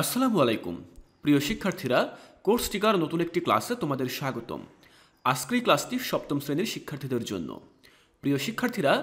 আসসালামু আলাইকুম প্রিয় শিক্ষার্থীরা কোর্স টিকার নতুন একটি ক্লাসে তোমাদের স্বাগতম আজকের ক্লাসটি সপ্তম শ্রেণীর শিক্ষার্থীদের জন্য প্রিয় শিক্ষার্থীরা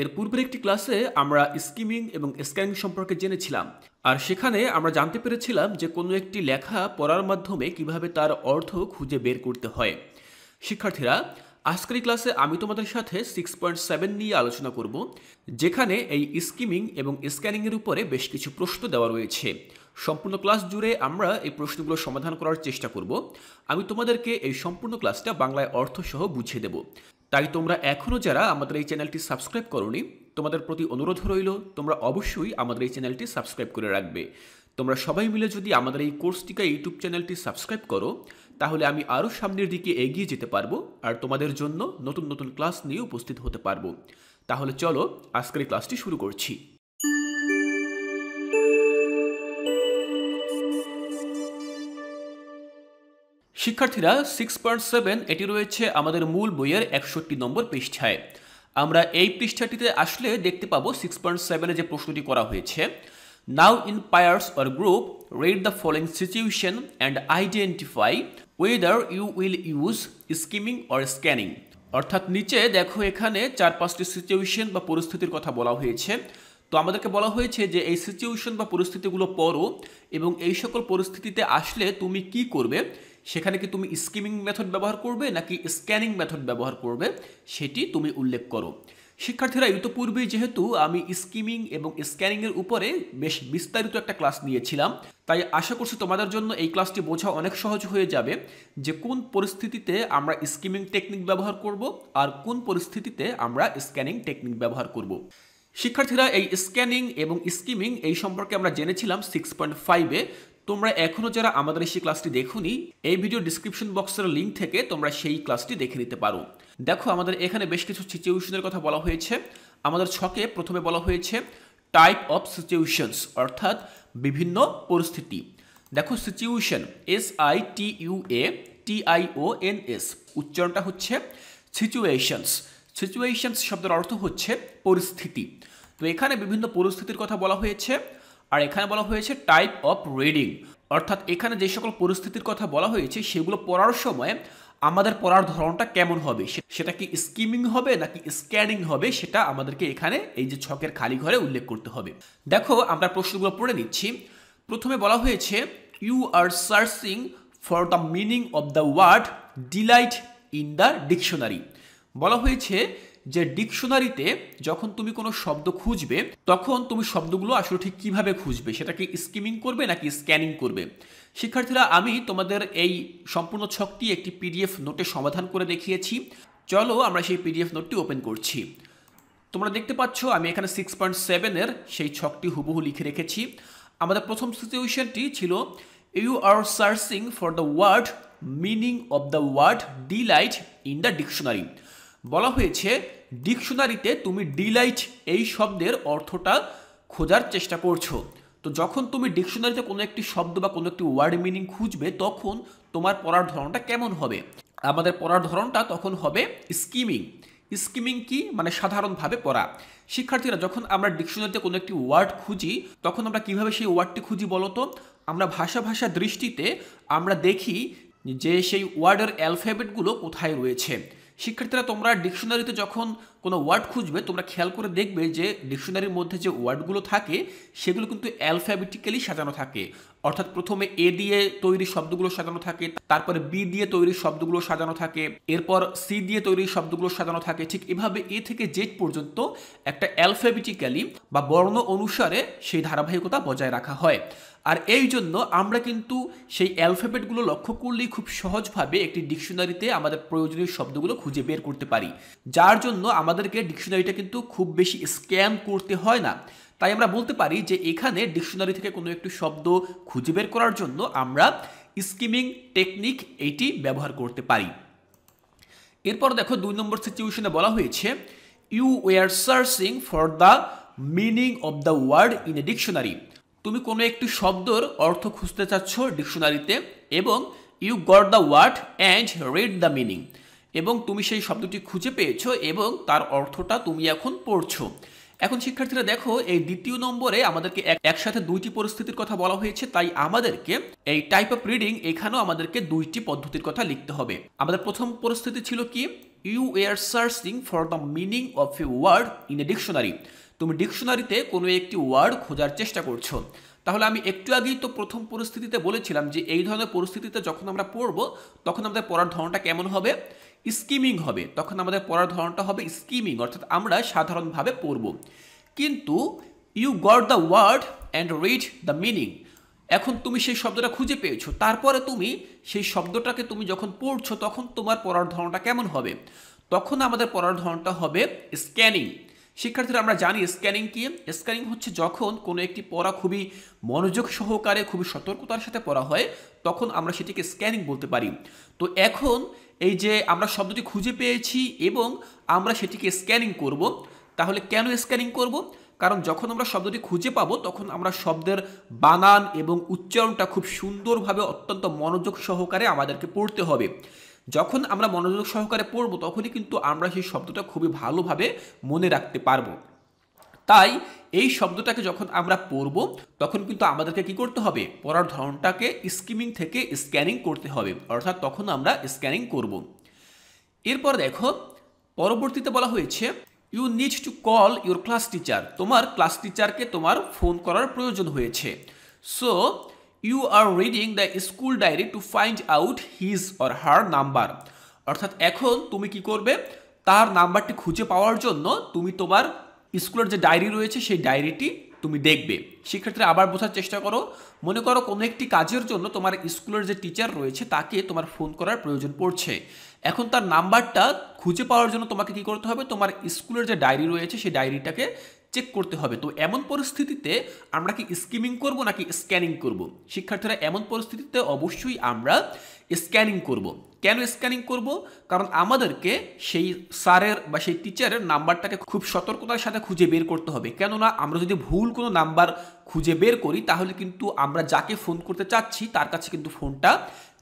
এর পূর্বের একটি ক্লাসে আমরা স্কিমিং এবং স্ক্যানিং সম্পর্কে জেনেছিলাম আর সেখানে আমরা জানতে পেরেছিলাম যে কোনো একটি লেখা পড়ার মাধ্যমে কিভাবে তার অর্থ খুঁজে বের করতে হয় শিক্ষার্থীরা আজকের ক্লাসে আমি তোমাদের সাথে সিক্স পয়েন্ট সেভেন নিয়ে আলোচনা করব যেখানে এই স্কিমিং এবং স্ক্যানিংয়ের উপরে বেশ কিছু প্রশ্ন দেওয়া রয়েছে সম্পূর্ণ ক্লাস জুড়ে আমরা এই প্রশ্নগুলো সমাধান করার চেষ্টা করব আমি তোমাদেরকে এই সম্পূর্ণ ক্লাসটা বাংলায় অর্থসহ বুঝিয়ে দেব তাই তোমরা এখনও যারা আমাদের এই চ্যানেলটি সাবস্ক্রাইব করনি তোমাদের প্রতি অনুরোধ রইল তোমরা অবশ্যই আমাদের এই চ্যানেলটি সাবস্ক্রাইব করে রাখবে তোমরা সবাই মিলে যদি আমাদের এই কোর্সটিকে ইউটিউব চ্যানেলটি সাবস্ক্রাইব করো তাহলে আমি আরও সামনের দিকে এগিয়ে যেতে পারবো আর তোমাদের জন্য নতুন নতুন ক্লাস নিয়ে উপস্থিত হতে পারবো তাহলে চলো আজকের ক্লাসটি শুরু করছি শিক্ষার্থীরা সিক্স পয়েন্ট সেভেন এটি রয়েছে আমাদের মূল বইয়ের একষট্টি নম্বর পৃষ্ঠায় আমরা এই পৃষ্ঠাটিতে আসলে দেখতে পাবো সিক্স পয়েন্ট সেভেনে যে প্রশ্নটি করা হয়েছে now in pairs or group read the following situation and identify whether you will use skimming or scanning অর্থাৎ নিচে দেখো এখানে চার পাঁচটি সিচুয়েশন বা পরিস্থিতির কথা বলা হয়েছে তো আমাদেরকে বলা হয়েছে যে এই সিচুয়েশন বা পরিস্থিতিগুলো পড়ো এবং এই সকল পরিস্থিতিতে আসলে তুমি কি করবে সেখানে কি তুমি স্কিমিং মেথড ব্যবহার করবে নাকি স্ক্যানিং মেথড ব্যবহার করবে সেটি তুমি উল্লেখ করো শিক্ষার্থীরা ইতোপূর্বে যেহেতু আমি স্কিমিং এবং স্ক্যানিংয়ের উপরে বেশ বিস্তারিত একটা ক্লাস নিয়েছিলাম তাই আশা করছি তোমাদের জন্য এই ক্লাসটি বোঝা অনেক সহজ হয়ে যাবে যে কোন পরিস্থিতিতে আমরা স্কিমিং টেকনিক ব্যবহার করব আর কোন পরিস্থিতিতে আমরা স্ক্যানিং টেকনিক ব্যবহার করব। শিক্ষার্থীরা এই স্ক্যানিং এবং স্কিমিং এই সম্পর্কে আমরা জেনেছিলাম সিক্স পয়েন্ট ফাইভে তোমরা এখনও যারা আমাদের সেই ক্লাসটি দেখুনি এই ভিডিও ডিসক্রিপশন বক্সের লিঙ্ক থেকে তোমরা সেই ক্লাসটি দেখে নিতে পারো দেখো আমাদের এখানে বেশ কিছু সিচুয়েশনের কথা বলা হয়েছে আমাদের ছকে প্রথমে বলা হয়েছে টাইপ অফ সিচুয়েশনস অর্থাৎ বিভিন্ন পরিস্থিতি দেখো situation S I T U A T I O N S উচ্চারণটা হচ্ছে সিচুয়েশনস সিচুয়েশনস শব্দের অর্থ হচ্ছে পরিস্থিতি তো এখানে বিভিন্ন পরিস্থিতির কথা বলা হয়েছে আর এখানে বলা হয়েছে টাইপ অফ রিডিং অর্থাৎ এখানে যে সকল পরিস্থিতির কথা বলা হয়েছে সেগুলো পড়ার সময় আমাদের পড়ার ধরনটা কেমন হবে সেটা কি স্কিমিং হবে নাকি স্ক্যানিং হবে সেটা আমাদেরকে এখানে এই যে ছকের খালি ঘরে উল্লেখ করতে হবে দেখো আমরা প্রশ্নগুলো পড়ে নিচ্ছি প্রথমে বলা হয়েছে you are searching for the meaning of the word delight in the dictionary বলা হয়েছে যে ডিকশনারিতে যখন তুমি কোনো শব্দ খুঁজবে তখন তুমি শব্দগুলো আসলে ঠিক কীভাবে খুঁজবে সেটাকে স্কিমিং করবে নাকি স্ক্যানিং করবে শিক্ষার্থীরা আমি তোমাদের এই সম্পূর্ণ ছকটি একটি পিডিএফ নোটে সমাধান করে দেখিয়েছি চলো আমরা সেই পিডিএফ নোটটি ওপেন করছি তোমরা দেখতে পাচ্ছ আমি এখানে সিক্স পয়েন্ট সেভেনের সেই ছকটি হুবহু লিখে রেখেছি আমাদের প্রথম সিচুয়েশনটি ছিল you are searching for the word meaning of the word delight in the dictionary বলা হয়েছে ডিকশনারিতে তুমি ডিলাইট এই শব্দের অর্থটা খোঁজার চেষ্টা করছো তো যখন তুমি ডিকশনারিতে কোনো একটি শব্দ বা কোনো একটি ওয়ার্ড মিনিং খুঁজবে তখন তোমার পড়ার ধরনটা কেমন হবে আমাদের পড়ার ধরনটা তখন হবে স্কিমিং স্কিমিং কি মানে সাধারণভাবে পড়া শিক্ষার্থীরা যখন আমরা ডিকশনারিতে কোনো একটি ওয়ার্ড খুঁজি তখন আমরা কিভাবে সেই ওয়ার্ডটি খুঁজি বলতো আমরা ভাষা ভাষা দৃষ্টিতে আমরা দেখি যে সেই ওয়ার্ডের অ্যালফাবেটগুলো কোথায় রয়েছে শিক্ষার্থীরা তোমরা ডিকশনারিতে যখন কোনো ওয়ার্ড খুঁজবে তোমরা খেয়াল করে দেখবে যে ডিকশনারির মধ্যে যে ওয়ার্ডগুলো থাকে সেগুলো কিন্তু অ্যালফাবেটিক্যালি সাজানো থাকে অর্থাৎ প্রথমে এ দিয়ে তৈরি শব্দগুলো সাজানো থাকে তারপরে বি দিয়ে তৈরি শব্দগুলো সাজানো থাকে এরপর সি দিয়ে তৈরি শব্দগুলো সাজানো থাকে ঠিক এভাবে এ থেকে জেড পর্যন্ত একটা অ্যালফাবেটিক্যালি বা বর্ণ অনুসারে সেই ধারাবাহিকতা বজায় রাখা হয় আর এই জন্য আমরা কিন্তু সেই অ্যালফাবেটগুলো লক্ষ্য করলেই খুব সহজভাবে একটি ডিকশনারিতে আমাদের প্রয়োজনীয় শব্দগুলো খুঁজে বের করতে পারি যার জন্য আমাদের আমাদেরকে ডিকশনারিটা কিন্তু খুব বেশি স্ক্যান করতে হয় না তাই আমরা বলতে পারি যে এখানে ডিকশনারি থেকে কোনো একটি শব্দ খুঁজে বের করার জন্য আমরা স্কিমিং টেকনিক এইটি ব্যবহার করতে পারি এরপর দেখো দুই নম্বর সিচুয়েশনে বলা হয়েছে you are searching for the meaning of the word in a dictionary তুমি কোনো একটি শব্দর অর্থ খুঁজতে চাচ্ছ ডিকশনারিতে এবং you got the word and read the meaning এবং তুমি সেই শব্দটি খুঁজে পেয়েছো এবং তার অর্থটা তুমি এখন পড়ছো এখন শিক্ষার্থীরা দেখো এই দ্বিতীয় নম্বরে আমাদেরকে একসাথে দুইটি পরিস্থিতির কথা বলা হয়েছে তাই আমাদেরকে এই টাইপ অফ রিডিং এখানেও আমাদেরকে দুইটি পদ্ধতির কথা লিখতে হবে আমাদের প্রথম পরিস্থিতি ছিল কি you are searching for the meaning of a word in a dictionary তুমি ডিকশনারিতে কোনো একটি ওয়ার্ড খোঁজার চেষ্টা করছো তাহলে আমি একটু আগেই তো প্রথম পরিস্থিতিতে বলেছিলাম যে এই ধরনের পরিস্থিতিতে যখন আমরা পড়ব তখন আমাদের পড়ার ধরনটা কেমন হবে স্কিমিং হবে তখন আমাদের পড়ার ধরনটা হবে স্কিমিং অর্থাৎ আমরা সাধারণভাবে পড়ব কিন্তু you got the word and read the meaning এখন তুমি সেই শব্দটা খুঁজে পেয়েছো তারপরে তুমি সেই শব্দটাকে তুমি যখন পড়ছো তখন তোমার পড়ার ধরনটা কেমন হবে তখন আমাদের পড়ার ধরনটা হবে স্ক্যানিং শিক্ষার্থীরা আমরা জানি স্ক্যানিং কি স্ক্যানিং হচ্ছে যখন কোনো একটি পড়া খুবই মনোযোগ সহকারে খুবই সতর্কতার সাথে পড়া হয় তখন আমরা সেটিকে স্ক্যানিং বলতে পারি তো এখন এই যে আমরা শব্দটি খুঁজে পেয়েছি এবং আমরা সেটিকে স্ক্যানিং করব তাহলে কেন স্ক্যানিং করব কারণ যখন আমরা শব্দটি খুঁজে পাবো তখন আমরা শব্দের বানান এবং উচ্চারণটা খুব সুন্দরভাবে অত্যন্ত মনোযোগ সহকারে আমাদেরকে পড়তে হবে যখন আমরা মনোযোগ সহকারে পড়ব তখনই কিন্তু আমরা সেই শব্দটা খুবই ভালোভাবে মনে রাখতে পারবো তাই এই শব্দটাকে যখন আমরা পড়ব তখন কিন্তু আমাদেরকে কি করতে হবে পড়ার ধরনটাকে স্কিমিং থেকে স্ক্যানিং করতে হবে অর্থাৎ তখন আমরা স্ক্যানিং করব এরপর দেখো পরবর্তীতে বলা হয়েছে you need to call your class teacher তোমার ক্লাস টিচারকে তোমার ফোন করার প্রয়োজন হয়েছে so you are reading the school diary to find out his or her number অর্থাৎ এখন তুমি কি করবে তার নাম্বারটি খুঁজে পাওয়ার জন্য তুমি তোমার স্কুলের যে ডায়েরি রয়েছে সেই ডায়েরিটি তুমি দেখবে সেক্ষেত্রে আবার বোঝার চেষ্টা করো মনে করো কোনো একটি কাজের জন্য তোমার স্কুলের যে টিচার রয়েছে তাকে তোমার ফোন করার প্রয়োজন পড়ছে এখন তার নাম্বারটা খুঁজে পাওয়ার জন্য তোমাকে কি করতে হবে তোমার স্কুলের যে ডায়েরি রয়েছে সেই ডায়েরিটাকে চেক করতে হবে তো এমন পরিস্থিতিতে আমরা কি স্কিমিং করব নাকি স্ক্যানিং করব শিক্ষার্থীরা এমন পরিস্থিতিতে অবশ্যই আমরা স্ক্যানিং করব কেন স্ক্যানিং করব কারণ আমাদেরকে সেই স্যারের বা সেই টিচারের নাম্বারটাকে খুব সতর্কতার সাথে খুঁজে বের করতে হবে কেননা আমরা যদি ভুল কোনো নাম্বার খুঁজে বের করি তাহলে কিন্তু আমরা যাকে ফোন করতে চাচ্ছি তার কাছে কিন্তু ফোনটা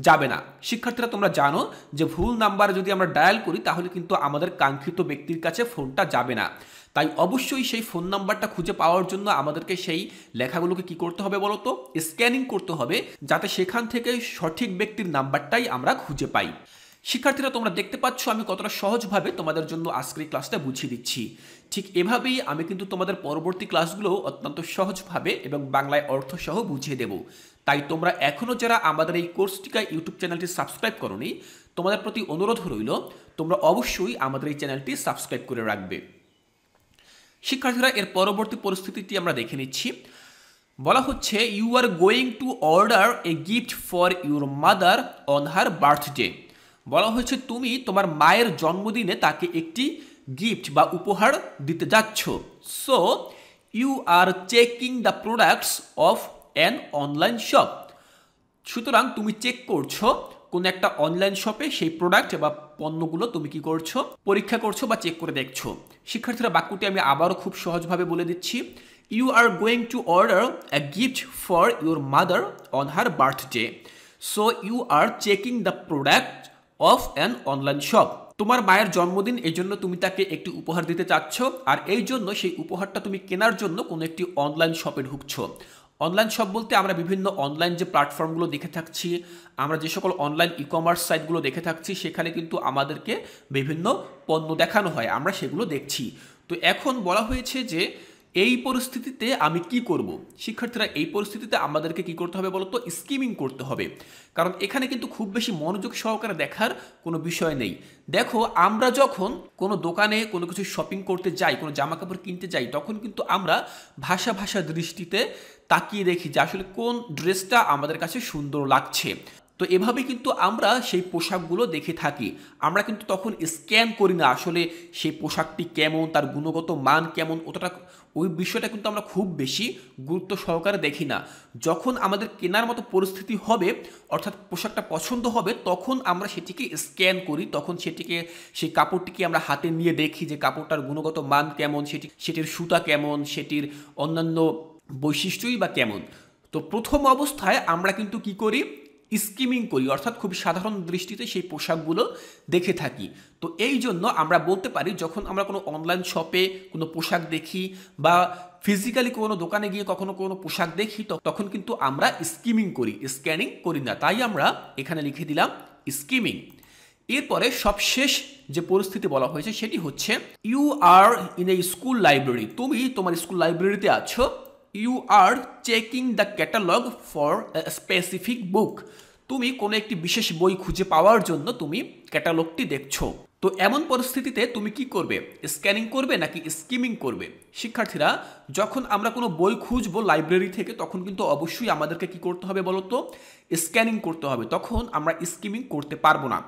যাবে না শিক্ষার্থীরা তোমরা জানো যে ভুল নাম্বার যদি আমরা ডায়াল করি তাহলে কিন্তু আমাদের কাঙ্ক্ষিত ব্যক্তির কাছে ফোনটা যাবে না তাই অবশ্যই সেই ফোন নাম্বারটা খুঁজে পাওয়ার জন্য আমাদেরকে সেই লেখাগুলোকে কি করতে হবে বলতো স্ক্যানিং করতে হবে যাতে সেখান থেকে সঠিক ব্যক্তির নাম্বারটাই আমরা খুঁজে পাই শিক্ষার্থীরা তোমরা দেখতে পাচ্ছ আমি কতটা সহজভাবে তোমাদের জন্য আজকের ক্লাসটা বুঝিয়ে দিচ্ছি ঠিক এভাবেই আমি কিন্তু তোমাদের পরবর্তী ক্লাসগুলো অত্যন্ত সহজভাবে এবং বাংলায় অর্থসহ বুঝিয়ে দেব তাই তোমরা এখনও যারা আমাদের এই কোর্সটিকা ইউটিউব চ্যানেলটি সাবস্ক্রাইব করনি তোমাদের প্রতি অনুরোধ রইল তোমরা অবশ্যই আমাদের এই চ্যানেলটি সাবস্ক্রাইব করে রাখবে শিক্ষার্থীরা এর পরবর্তী পরিস্থিতিটি আমরা দেখে নিচ্ছি বলা হচ্ছে you are going to order a gift for your mother on her birthday বলা হয়েছে তুমি তোমার মায়ের জন্মদিনে তাকে একটি গিফট বা উপহার দিতে যাচ্ছ so you are checking the products of an online shop সুতরাং তুমি চেক করছো কোনো একটা অনলাইন শপে সেই প্রোডাক্ট বা পণ্যগুলো তুমি কি করছো পরীক্ষা করছো বা চেক করে দেখছো শিক্ষার্থীরা বাক্যটি আমি আবারও খুব সহজভাবে বলে দিচ্ছি you are going to order a gift for your mother on her birthday so you are checking the product of an online shop তোমার মায়ের জন্মদিন এই জন্য তুমি তাকে একটি উপহার দিতে চাচ্ছ আর এই জন্য সেই উপহারটা তুমি কেনার জন্য কোনো একটি অনলাইন শপে ঢুকছো অনলাইন শপ বলতে আমরা বিভিন্ন অনলাইন যে প্ল্যাটফর্মগুলো দেখে থাকছি আমরা যে সকল অনলাইন ই কমার্স সাইটগুলো দেখে থাকছি সেখানে কিন্তু আমাদেরকে বিভিন্ন পণ্য দেখানো হয় আমরা সেগুলো দেখছি তো এখন বলা হয়েছে যে এই পরিস্থিতিতে আমি কি করব শিক্ষার্থীরা এই পরিস্থিতিতে আমাদেরকে কি করতে হবে বলতো স্কিমিং করতে হবে কারণ এখানে কিন্তু খুব বেশি মনোযোগ সহকারে দেখার কোনো বিষয় নেই দেখো আমরা যখন কোনো দোকানে কোনো কিছু শপিং করতে যাই কোনো জামা কাপড় কিনতে যাই তখন কিন্তু আমরা ভাষা ভাষা দৃষ্টিতে তাকিয়ে দেখি যে আসলে কোন ড্রেসটা আমাদের কাছে সুন্দর লাগছে তো এভাবে কিন্তু আমরা সেই পোশাকগুলো দেখে থাকি আমরা কিন্তু তখন স্ক্যান করি না আসলে সেই পোশাকটি কেমন তার গুণগত মান কেমন অতটা ওই বিষয়টা কিন্তু আমরা খুব বেশি গুরুত্ব সহকারে দেখি না যখন আমাদের কেনার মতো পরিস্থিতি হবে অর্থাৎ পোশাকটা পছন্দ হবে তখন আমরা সেটিকে স্ক্যান করি তখন সেটিকে সেই কাপড়টিকে আমরা হাতে নিয়ে দেখি যে কাপড়টার গুণগত মান কেমন সেটি সেটির সুতা কেমন সেটির অন্যান্য বৈশিষ্ট্যই বা কেমন তো প্রথম অবস্থায় আমরা কিন্তু কি করি স্কিমিং করি অর্থাৎ খুবই সাধারণ দৃষ্টিতে সেই পোশাকগুলো দেখে থাকি তো এই জন্য আমরা বলতে পারি যখন আমরা কোনো অনলাইন শপে কোনো পোশাক দেখি বা ফিজিক্যালি কোনো দোকানে গিয়ে কখনো কোনো পোশাক দেখি তখন কিন্তু আমরা স্কিমিং করি স্ক্যানিং করি না তাই আমরা এখানে লিখে দিলাম স্কিমিং এরপরে সবশেষ যে পরিস্থিতি বলা হয়েছে সেটি হচ্ছে you are in a school library তুমি তোমার স্কুল লাইব্রেরিতে আছো you are checking the catalogue for specific book তুমি কোনো একটি বিশেষ বই খুঁজে পাওয়ার জন্য তুমি ক্যাটালগটি দেখছো তো এমন পরিস্থিতিতে তুমি কি করবে স্ক্যানিং করবে নাকি স্কিমিং করবে শিক্ষার্থীরা যখন আমরা কোনো বই খুঁজবো লাইব্রেরি থেকে তখন কিন্তু অবশ্যই আমাদেরকে কি করতে হবে বলতো স্ক্যানিং করতে হবে তখন আমরা স্কিমিং করতে পারবো না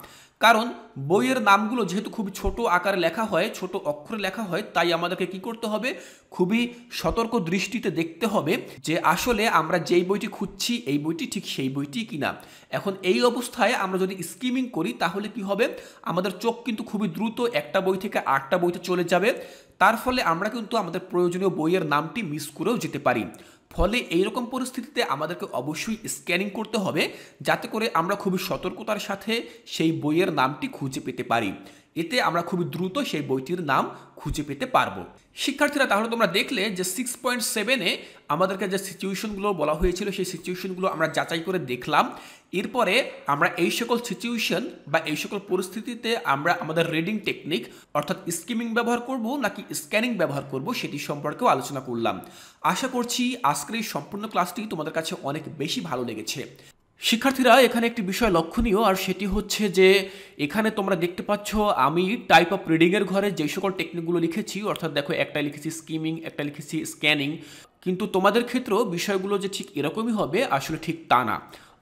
কারণ বইয়ের নামগুলো যেহেতু খুব ছোট আকারে লেখা হয় ছোট অক্ষরে লেখা হয় তাই আমাদেরকে কি করতে হবে খুবই সতর্ক দৃষ্টিতে দেখতে হবে যে আসলে আমরা যেই বইটি খুঁজছি এই বইটি ঠিক সেই বইটি কিনা এখন এই অবস্থায় আমরা যদি স্কিমিং করি তাহলে কি হবে আমাদের চোখ কিন্তু খুবই দ্রুত একটা বই থেকে আটটা বইতে চলে যাবে তার ফলে আমরা কিন্তু আমাদের প্রয়োজনীয় বইয়ের নামটি মিস করেও যেতে পারি ফলে এইরকম পরিস্থিতিতে আমাদেরকে অবশ্যই স্ক্যানিং করতে হবে যাতে করে আমরা খুবই সতর্কতার সাথে সেই বইয়ের নামটি খুঁজে পেতে পারি এতে আমরা খুবই দ্রুত সেই বইটির নাম খুঁজে পেতে পারবো শিক্ষার্থীরা তাহলে তোমরা দেখলে যে সিক্স পয়েন্ট সেভেনে আমাদেরকে যে সিচুয়েশনগুলো বলা হয়েছিল সেই সিচুয়েশনগুলো আমরা যাচাই করে দেখলাম এরপরে আমরা এই সকল সিচুয়েশন বা এই সকল পরিস্থিতিতে আমরা আমাদের রিডিং টেকনিক অর্থাৎ স্কিমিং ব্যবহার করব নাকি স্ক্যানিং ব্যবহার করব সেটি সম্পর্কেও আলোচনা করলাম আশা করছি আজকের এই সম্পূর্ণ ক্লাসটি তোমাদের কাছে অনেক বেশি ভালো লেগেছে শিক্ষার্থীরা এখানে একটি বিষয় লক্ষণীয় আর সেটি হচ্ছে যে এখানে তোমরা দেখতে পাচ্ছ আমি টাইপ অফ রিডিংয়ের ঘরে যে সকল টেকনিকগুলো লিখেছি অর্থাৎ দেখো একটা লিখেছি স্কিমিং একটা লিখেছি স্ক্যানিং কিন্তু তোমাদের ক্ষেত্রেও বিষয়গুলো যে ঠিক এরকমই হবে আসলে ঠিক তা না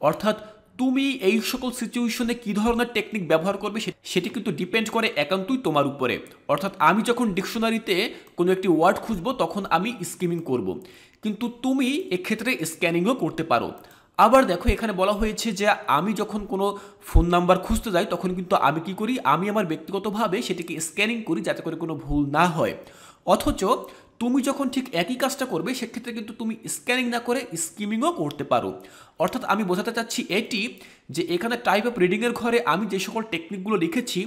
অর্থাৎ তুমি এই সকল সিচুয়েশনে কী ধরনের টেকনিক ব্যবহার করবে সেটি কিন্তু ডিপেন্ড করে একান্তই তোমার উপরে অর্থাৎ আমি যখন ডিকশনারিতে কোনো একটি ওয়ার্ড খুঁজবো তখন আমি স্কিমিং করব। কিন্তু তুমি এক্ষেত্রে স্ক্যানিংও করতে পারো আবার দেখো এখানে বলা হয়েছে যে আমি যখন কোনো ফোন নাম্বার খুঁজতে যাই তখন কিন্তু আমি কি করি আমি আমার ব্যক্তিগতভাবে সেটিকে স্ক্যানিং করি যাতে করে কোনো ভুল না হয় অথচ তুমি যখন ঠিক একই কাজটা করবে সেক্ষেত্রে কিন্তু তুমি স্ক্যানিং না করে স্কিমিংও করতে পারো অর্থাৎ আমি বোঝাতে চাচ্ছি এটি যে এখানে টাইপ অফ রিডিংয়ের ঘরে আমি যে সকল টেকনিকগুলো লিখেছি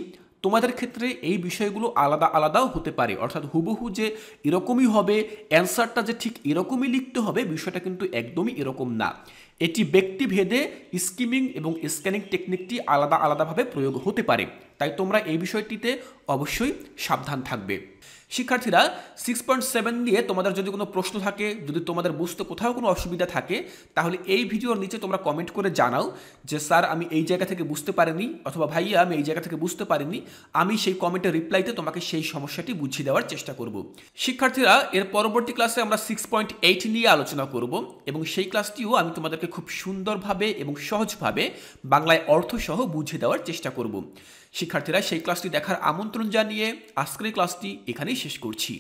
তোমাদের ক্ষেত্রে এই বিষয়গুলো আলাদা আলাদাও হতে পারে অর্থাৎ হুবহু যে এরকমই হবে অ্যান্সারটা যে ঠিক এরকমই লিখতে হবে বিষয়টা কিন্তু একদমই এরকম না এটি ব্যক্তিভেদে স্কিমিং এবং স্ক্যানিং টেকনিকটি আলাদা আলাদাভাবে প্রয়োগ হতে পারে তাই তোমরা এই বিষয়টিতে অবশ্যই সাবধান থাকবে শিক্ষার্থীরা সিক্স পয়েন্ট সেভেন নিয়ে তোমাদের যদি কোনো প্রশ্ন থাকে যদি তোমাদের বুঝতে কোথাও কোনো অসুবিধা থাকে তাহলে এই ভিডিওর নিচে তোমরা কমেন্ট করে জানাও যে স্যার আমি এই জায়গা থেকে বুঝতে পারিনি অথবা ভাইয়া আমি এই জায়গা থেকে বুঝতে পারিনি আমি সেই কমেন্টের রিপ্লাইতে তোমাকে সেই সমস্যাটি বুঝিয়ে দেওয়ার চেষ্টা করব শিক্ষার্থীরা এর পরবর্তী ক্লাসে আমরা সিক্স পয়েন্ট এইট নিয়ে আলোচনা করব এবং সেই ক্লাসটিও আমি তোমাদেরকে খুব সুন্দরভাবে এবং সহজভাবে বাংলায় অর্থসহ বুঝিয়ে দেওয়ার চেষ্টা করব শিক্ষার্থীরা সেই ক্লাসটি দেখার আমন্ত্রণ জানিয়ে আজকের ক্লাসটি এখানেই শেষ করছি